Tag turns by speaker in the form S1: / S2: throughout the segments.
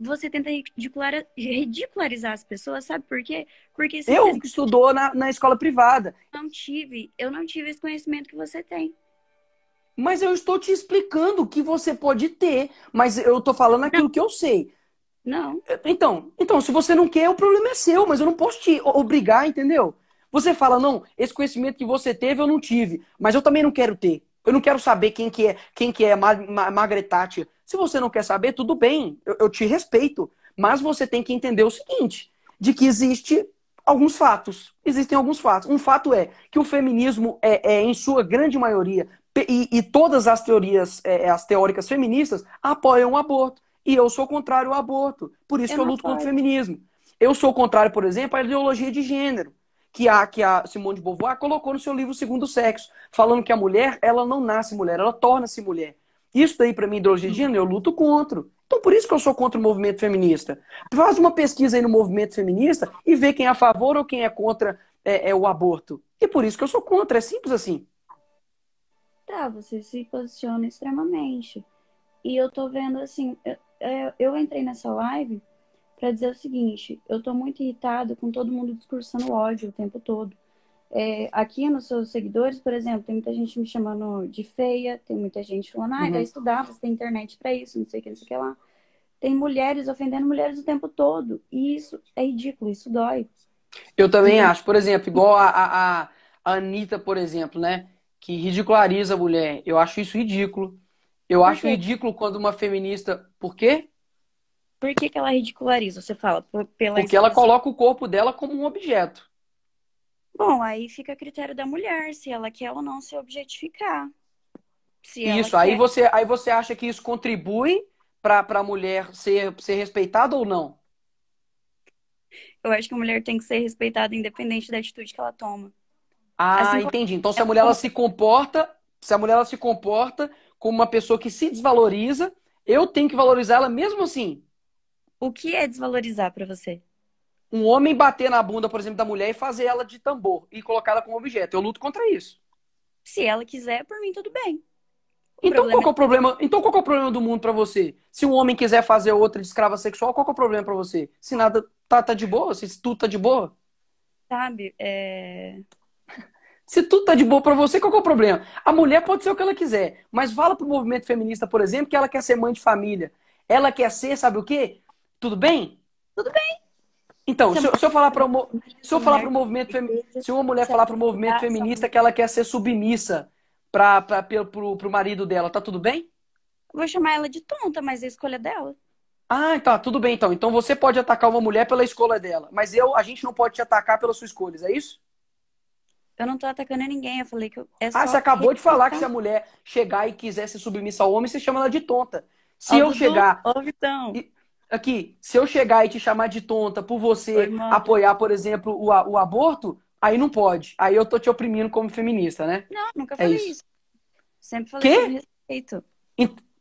S1: você tenta ridicularizar as pessoas, sabe por quê? Porque eu que
S2: estudou na, na escola privada.
S1: Não tive, eu não tive esse conhecimento que você tem.
S2: Mas eu estou te explicando que você pode ter, mas eu estou falando aquilo não. que eu sei. Não. Então, então, se você não quer, o problema é seu, mas eu não posso te obrigar, entendeu? Você fala, não, esse conhecimento que você teve, eu não tive, mas eu também não quero ter. Eu não quero saber quem que é, quem que é Mar Mar Margaret Thatcher. Se você não quer saber, tudo bem, eu, eu te respeito. Mas você tem que entender o seguinte, de que existe alguns fatos. Existem alguns fatos. Um fato é que o feminismo é, é em sua grande maioria, e, e todas as teorias, é, é, as teóricas feministas, apoiam o aborto. E eu sou contrário ao aborto. Por isso eu que eu luto apoio. contra o feminismo. Eu sou contrário, por exemplo, à ideologia de gênero que a, que a Simone de Beauvoir colocou no seu livro Segundo Sexo, falando que a mulher, ela não nasce mulher, ela torna-se mulher. Isso daí, para mim, ideologia eu luto contra. Então, por isso que eu sou contra o movimento feminista. Faz uma pesquisa aí no movimento feminista e vê quem é a favor ou quem é contra é, é o aborto. E por isso que eu sou contra, é simples assim.
S1: Tá, você se posiciona extremamente. E eu tô vendo assim, eu, é, eu entrei nessa live para dizer o seguinte: eu estou muito irritado com todo mundo discursando ódio o tempo todo. É, aqui nos seus seguidores, por exemplo, tem muita gente me chamando de feia, tem muita gente falando, ah, uhum. vai estudar, você tem internet para isso, não sei o que, não sei o que lá. Tem mulheres ofendendo mulheres o tempo todo. E isso é ridículo, isso dói.
S2: Eu também uhum. acho, por exemplo, igual a, a, a Anitta, por exemplo, né? Que ridiculariza a mulher. Eu acho isso ridículo. Eu acho ridículo quando uma feminista. Por quê? Por que, que ela ridiculariza? Você fala pela. Porque ela coloca o corpo dela como um objeto.
S1: Bom, aí fica a critério da mulher se ela quer ou não se objetificar. Se isso. Aí quer. você,
S2: aí você acha que isso contribui para a mulher ser ser respeitada ou não?
S1: Eu acho que a mulher tem que ser respeitada independente da atitude que ela toma.
S2: Ah, assim, entendi. Então, se a é mulher ela se comporta, se a mulher ela se comporta como uma pessoa que se desvaloriza, eu tenho que valorizar ela mesmo assim. O que é desvalorizar para você? Um homem bater na bunda, por exemplo, da mulher e fazer ela de tambor e colocar ela como objeto. Eu luto contra isso. Se ela quiser, por mim tudo bem. O então qual, é o problema, então qual é o problema do mundo para você? Se um homem quiser fazer outra de escrava sexual, qual é o problema para você? Se nada tá, tá de boa, se tudo tá de boa?
S1: Sabe, é...
S2: Se tudo tá de boa para você, qual é o problema? A mulher pode ser o que ela quiser, mas fala pro movimento feminista, por exemplo, que ela quer ser mãe de família. Ela quer ser, sabe o quê? Tudo bem? Tudo bem. Então, se, eu, se eu falar para o se eu falar para o movimento se uma mulher falar para o movimento feminista que ela quer ser submissa para para o marido dela, tá tudo bem?
S1: Vou chamar ela de tonta, mas é a escolha dela.
S2: Ah, tá, tudo bem então. Então você pode atacar uma mulher pela escolha dela, mas eu a gente não pode te atacar pelas suas
S1: escolhas, é isso? Eu não tô atacando ninguém, eu falei que
S2: eu, é Ah, você acabou de falar que se a mulher chegar e quiser ser submissa ao homem, você chama ela de tonta. Se oh, eu Dudu, chegar. Ô, oh, Vitão. E aqui, se eu chegar e te chamar de tonta por você apoiar, por exemplo, o, o aborto, aí não pode. Aí eu tô te oprimindo como feminista, né? Não, nunca é falei é isso. isso.
S1: Sempre falei que?
S2: respeito.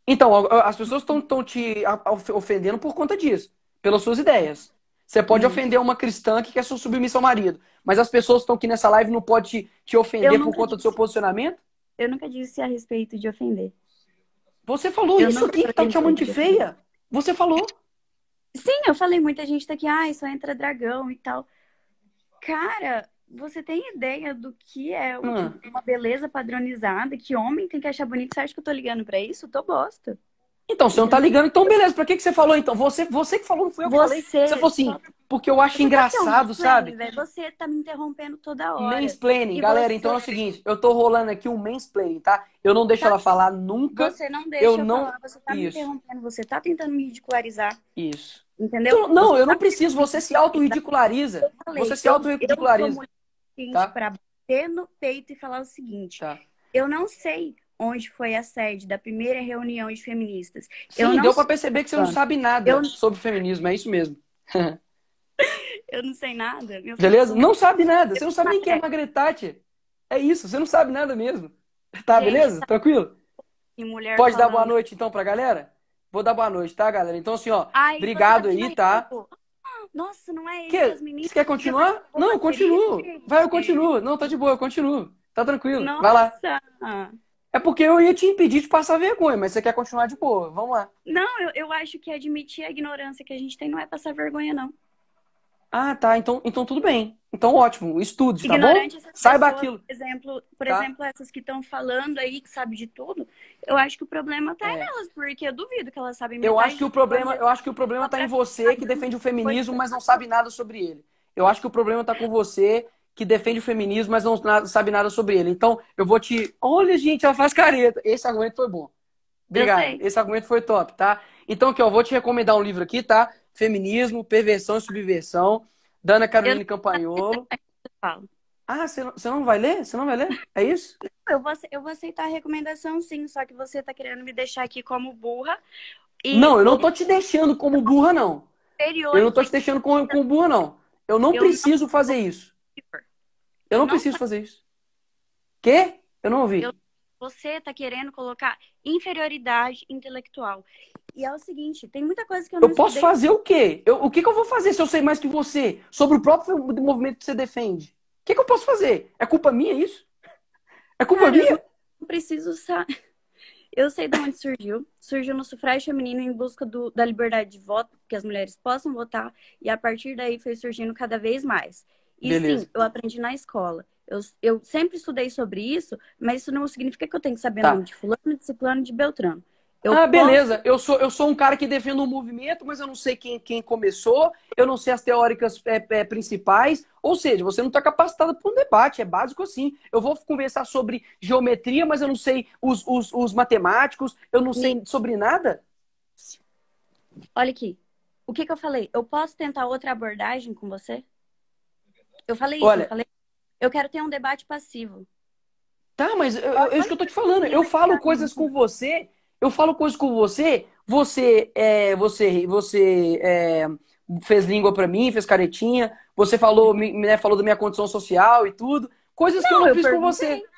S2: Então, as pessoas estão te ofendendo por conta disso, pelas suas ideias. Você pode hum. ofender uma cristã que quer sua submissão ao marido, mas as pessoas que estão aqui nessa live não podem te, te ofender por conta disse. do seu posicionamento? Eu nunca disse a
S1: respeito de ofender. Você falou eu isso aqui, que tá te chamando de feia. Você falou. Sim, eu falei, muita gente tá aqui, ah, só entra dragão e tal. Cara, você tem ideia do que é ah. uma, hum. beleza padronizada, que homem tem que achar bonito? Você acha que eu tô ligando para isso? Eu tô bosta. Então, você não tá
S2: ligando, então beleza, pra que, que você falou então? Você, você que falou, não foi eu que você, falei. Você falou assim, tá- porque eu acho tá engraçado, tá sabe?
S1: Véio. Você tá me interrompendo toda hora. Mansplaining, e galera, você... então é o
S2: seguinte, eu tô rolando aqui um mansplaining, tá? Eu não deixo tá. ela falar nunca. Você não deixa eu, não... falar, você tá Isso. me
S1: interrompendo, você tá tentando me ridicularizar. Isso. Entendeu? Então,
S2: não, você eu não tá preciso, você se auto-ridiculariza. Você se auto-ridiculariza.
S1: Eu, tá? pra bater no peito e falar o seguinte, tá. eu não sei onde foi a sede da primeira reunião de feministas. Sim, eu não deu para perceber que você não sabe nada
S2: eu... sobre feminismo, é isso mesmo.
S1: eu não sei nada. beleza? Filho... Não sabe
S2: nada. você não sabe nem quem é Margaret Thatcher. É isso, você não sabe nada mesmo. Tá, Gente, beleza? Sabe... Tranquilo? Pode falando... dar boa noite então pra galera? Vou dar boa noite, tá, galera? Então, assim, ó, Ai, obrigado aí, tá?
S1: Tipo, ah, nossa, não é isso, que... meninas. Você quer continuar? Não, continuo.
S2: Vai, eu continuo. Não, tá de boa, eu continuo. Tá tranquilo. Nossa. Vai
S1: lá.
S2: É porque eu ia te impedir de passar vergonha, mas você quer continuar de boa. Vamos lá.
S1: Não, eu, eu acho que admitir a ignorância que a gente tem não é passar vergonha, não.
S2: Ah, tá. Então, então tudo bem. Então ótimo. Estude, tá Ignorante bom? Saiba aquilo. Por
S1: exemplo, por tá? exemplo essas que estão falando aí, que sabem de tudo, eu acho que o problema tá é. nelas, porque eu duvido que elas sabem Eu acho que o problema, eu acho que o
S2: problema tá em você que defende o feminismo, é. mas não sabe nada sobre ele. Eu acho que o problema tá com você que defende o feminismo, mas não sabe nada sobre ele. Então, eu vou te. Olha, gente, ela faz careta. Esse argumento foi bom. Obrigado. Esse argumento foi top, tá? Então, aqui, ó, eu vou te recomendar um livro aqui, tá? Feminismo, Perversão e Subversão, Dana Carolina eu... Campagnolo. Tá ah, você não, vai ler? Você não vai ler? É isso?
S1: Eu vou, eu vou aceitar a recomendação, sim, só que você tá querendo me deixar aqui como burra. E... Não, eu não tô
S2: te deixando como burra, não. Eu não tô te deixando como, burra, não. Eu não preciso fazer isso. Eu não, não preciso fazer isso. Quê? Eu não ouvi. Eu...
S1: Você está querendo colocar inferioridade intelectual. E é o seguinte, tem muita coisa que eu não Eu posso fazer o
S2: quê? Eu, o que, que, eu vou fazer se eu sei mais que você sobre o próprio movimento que você defende?
S1: O que, que eu posso fazer? É culpa minha isso? É culpa Cara, minha? não preciso saber. Eu sei de onde surgiu. Surgiu no sufrágio feminino em busca do, da liberdade de voto, que as mulheres possam votar, e a partir daí foi surgindo cada vez mais. E Beleza. sim, eu aprendi na escola. Eu, eu, sempre estudei sobre isso, mas isso não significa que eu tenho que saber tá. o nome de fulano, de ciclano, de beltrano. Eu ah, posso... beleza. Eu sou, eu sou um cara que defendo o um movimento, mas
S2: eu não sei quem, quem começou, eu não sei as teóricas é, é, principais. Ou seja, você não está capacitado para um debate, é básico assim. Eu vou conversar sobre geometria, mas eu não sei os,
S1: os, os matemáticos, eu não sei sobre nada. Olha aqui. O que, que eu falei? Eu posso tentar outra abordagem com você? Eu falei isso, Olha, eu falei. Eu quero ter um debate passivo.
S2: Tá, mas eu, eu, é isso que eu tô te falando. Eu falo coisas com você, eu falo coisas com você, você é, você, você é, fez língua para mim, fez caretinha, você falou, me, né, falou da minha condição social e tudo. Coisas não, que eu não eu fiz perguntei. com você.